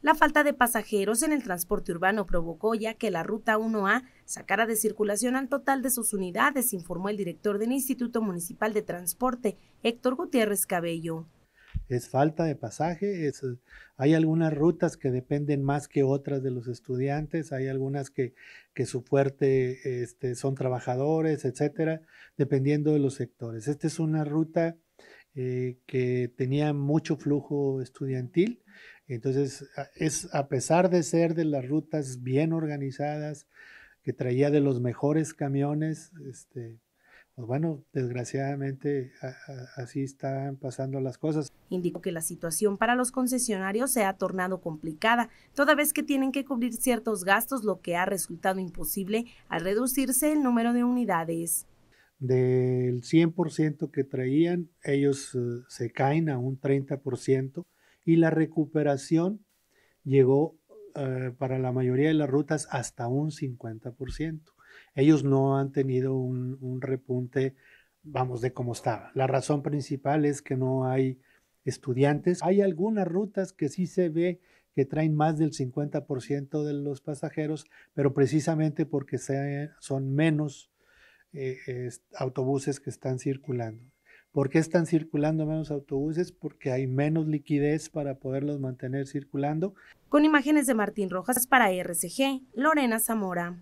La falta de pasajeros en el transporte urbano provocó ya que la Ruta 1A sacara de circulación al total de sus unidades, informó el director del Instituto Municipal de Transporte, Héctor Gutiérrez Cabello. Es falta de pasaje, hay algunas rutas que dependen más que otras de los estudiantes, hay algunas que, que su fuerte este, son trabajadores, etcétera, dependiendo de los sectores. Esta es una ruta eh, que tenía mucho flujo estudiantil, entonces, es a pesar de ser de las rutas bien organizadas, que traía de los mejores camiones, este, pues bueno, desgraciadamente así están pasando las cosas. Indicó que la situación para los concesionarios se ha tornado complicada, toda vez que tienen que cubrir ciertos gastos, lo que ha resultado imposible al reducirse el número de unidades. Del 100% que traían, ellos eh, se caen a un 30% y la recuperación llegó eh, para la mayoría de las rutas hasta un 50%. Ellos no han tenido un, repunte, vamos, de cómo estaba. La razón principal es que no hay estudiantes. Hay algunas rutas que sí se ve que traen más del 50% de los pasajeros, pero precisamente porque son menos eh, autobuses que están circulando. ¿Por qué están circulando menos autobuses? Porque hay menos liquidez para poderlos mantener circulando. Con imágenes de Martín Rojas para RCG, Lorena Zamora.